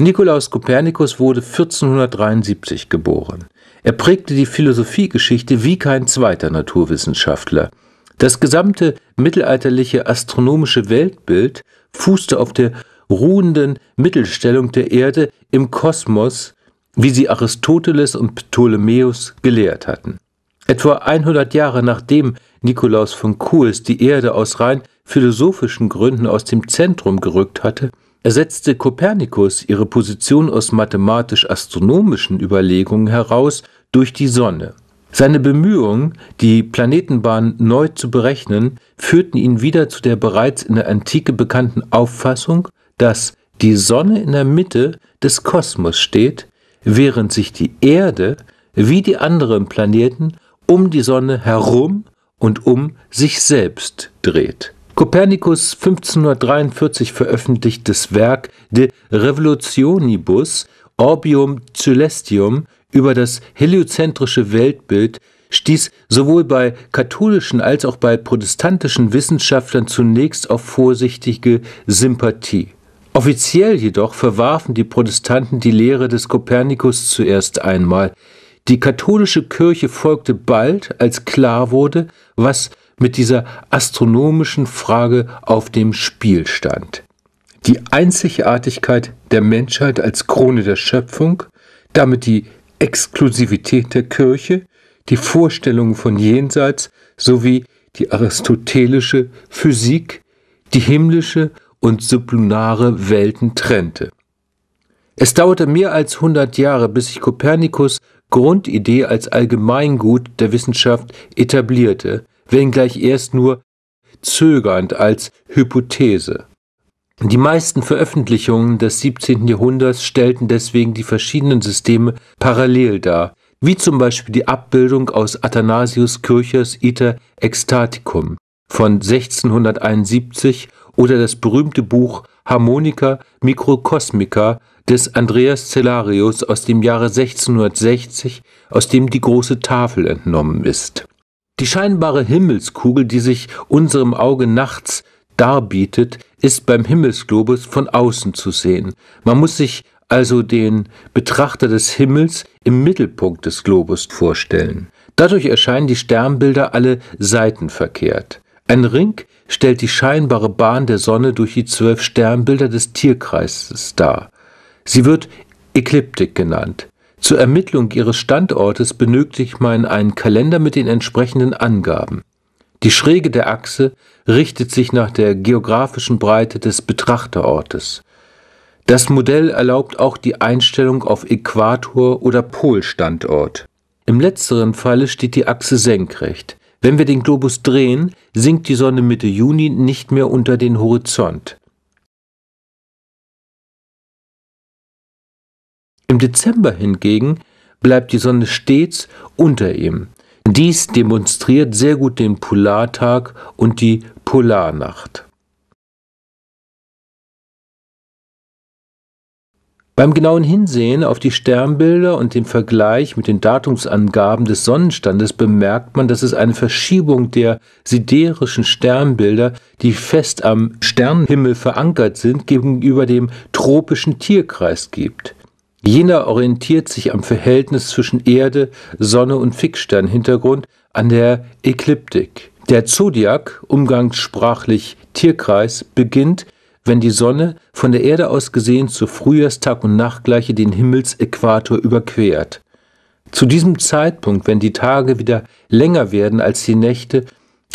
Nikolaus Kopernikus wurde 1473 geboren. Er prägte die Philosophiegeschichte wie kein zweiter Naturwissenschaftler. Das gesamte mittelalterliche astronomische Weltbild fußte auf der ruhenden Mittelstellung der Erde im Kosmos, wie sie Aristoteles und Ptolemäus gelehrt hatten. Etwa 100 Jahre nachdem Nikolaus von Kues die Erde aus rein philosophischen Gründen aus dem Zentrum gerückt hatte, setzte Kopernikus ihre Position aus mathematisch-astronomischen Überlegungen heraus durch die Sonne. Seine Bemühungen, die Planetenbahn neu zu berechnen, führten ihn wieder zu der bereits in der Antike bekannten Auffassung, dass die Sonne in der Mitte des Kosmos steht, während sich die Erde wie die anderen Planeten um die Sonne herum und um sich selbst dreht. Kopernikus 1543 veröffentlichtes Werk De Revolutionibus Orbium Celestium über das heliozentrische Weltbild stieß sowohl bei katholischen als auch bei protestantischen Wissenschaftlern zunächst auf vorsichtige Sympathie. Offiziell jedoch verwarfen die Protestanten die Lehre des Kopernikus zuerst einmal. Die katholische Kirche folgte bald, als klar wurde, was mit dieser astronomischen Frage auf dem Spiel stand. Die Einzigartigkeit der Menschheit als Krone der Schöpfung, damit die Exklusivität der Kirche, die Vorstellungen von Jenseits sowie die aristotelische Physik, die himmlische und sublunare Welten trennte. Es dauerte mehr als 100 Jahre, bis sich Kopernikus Grundidee als Allgemeingut der Wissenschaft etablierte, wenngleich erst nur zögernd als Hypothese. Die meisten Veröffentlichungen des 17. Jahrhunderts stellten deswegen die verschiedenen Systeme parallel dar, wie zum Beispiel die Abbildung aus Athanasius Kirchers Iter Ecstaticum von 1671 oder das berühmte Buch Harmonica Microcosmica des Andreas Cellarius aus dem Jahre 1660, aus dem die große Tafel entnommen ist. Die scheinbare Himmelskugel, die sich unserem Auge nachts darbietet, ist beim Himmelsglobus von außen zu sehen. Man muss sich also den Betrachter des Himmels im Mittelpunkt des Globus vorstellen. Dadurch erscheinen die Sternbilder alle seitenverkehrt. Ein Ring stellt die scheinbare Bahn der Sonne durch die zwölf Sternbilder des Tierkreises dar. Sie wird Ekliptik genannt. Zur Ermittlung Ihres Standortes benötigt man einen Kalender mit den entsprechenden Angaben. Die Schräge der Achse richtet sich nach der geografischen Breite des Betrachterortes. Das Modell erlaubt auch die Einstellung auf Äquator- oder Polstandort. Im letzteren Falle steht die Achse senkrecht. Wenn wir den Globus drehen, sinkt die Sonne Mitte Juni nicht mehr unter den Horizont. Im Dezember hingegen bleibt die Sonne stets unter ihm. Dies demonstriert sehr gut den Polartag und die Polarnacht. Beim genauen Hinsehen auf die Sternbilder und dem Vergleich mit den Datumsangaben des Sonnenstandes bemerkt man, dass es eine Verschiebung der siderischen Sternbilder, die fest am Sternenhimmel verankert sind, gegenüber dem tropischen Tierkreis gibt. Jener orientiert sich am Verhältnis zwischen Erde, Sonne und Fixsternhintergrund an der Ekliptik. Der Zodiac, umgangssprachlich Tierkreis, beginnt, wenn die Sonne von der Erde aus gesehen zur Frühjahrstag und Nachtgleiche den Himmelsäquator überquert. Zu diesem Zeitpunkt, wenn die Tage wieder länger werden als die Nächte,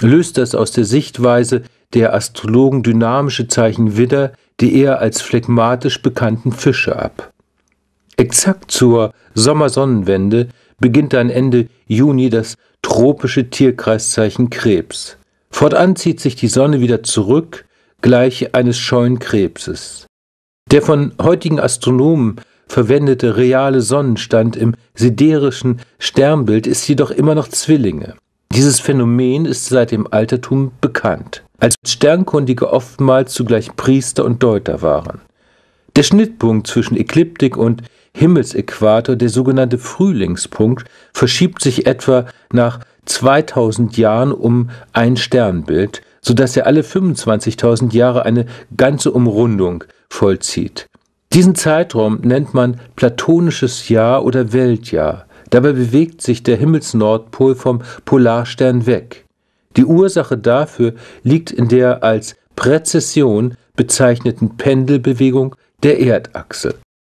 löst das aus der Sichtweise der Astrologen dynamische Zeichen Widder die eher als phlegmatisch bekannten Fische ab. Exakt zur Sommersonnenwende beginnt dann Ende Juni das tropische Tierkreiszeichen Krebs. Fortan zieht sich die Sonne wieder zurück, gleich eines scheuen Krebses. Der von heutigen Astronomen verwendete reale Sonnenstand im siderischen Sternbild ist jedoch immer noch Zwillinge. Dieses Phänomen ist seit dem Altertum bekannt, als Sternkundige oftmals zugleich Priester und Deuter waren. Der Schnittpunkt zwischen Ekliptik und Himmelsäquator, der sogenannte Frühlingspunkt, verschiebt sich etwa nach 2000 Jahren um ein Sternbild, sodass er alle 25.000 Jahre eine ganze Umrundung vollzieht. Diesen Zeitraum nennt man platonisches Jahr oder Weltjahr. Dabei bewegt sich der Himmelsnordpol vom Polarstern weg. Die Ursache dafür liegt in der als Präzession bezeichneten Pendelbewegung der Erdachse.